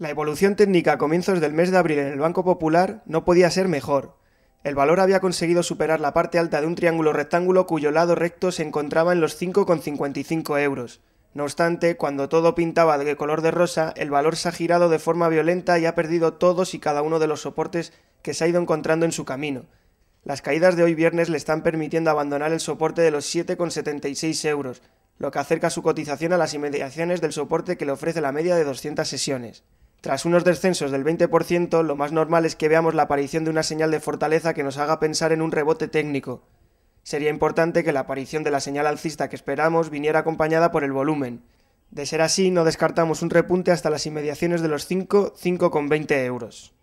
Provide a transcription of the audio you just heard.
La evolución técnica a comienzos del mes de abril en el Banco Popular no podía ser mejor. El valor había conseguido superar la parte alta de un triángulo rectángulo cuyo lado recto se encontraba en los 5,55 euros. No obstante, cuando todo pintaba de color de rosa, el valor se ha girado de forma violenta y ha perdido todos y cada uno de los soportes que se ha ido encontrando en su camino. Las caídas de hoy viernes le están permitiendo abandonar el soporte de los 7,76 euros, lo que acerca su cotización a las inmediaciones del soporte que le ofrece la media de 200 sesiones. Tras unos descensos del 20%, lo más normal es que veamos la aparición de una señal de fortaleza que nos haga pensar en un rebote técnico. Sería importante que la aparición de la señal alcista que esperamos viniera acompañada por el volumen. De ser así, no descartamos un repunte hasta las inmediaciones de los 5, 5,20 euros.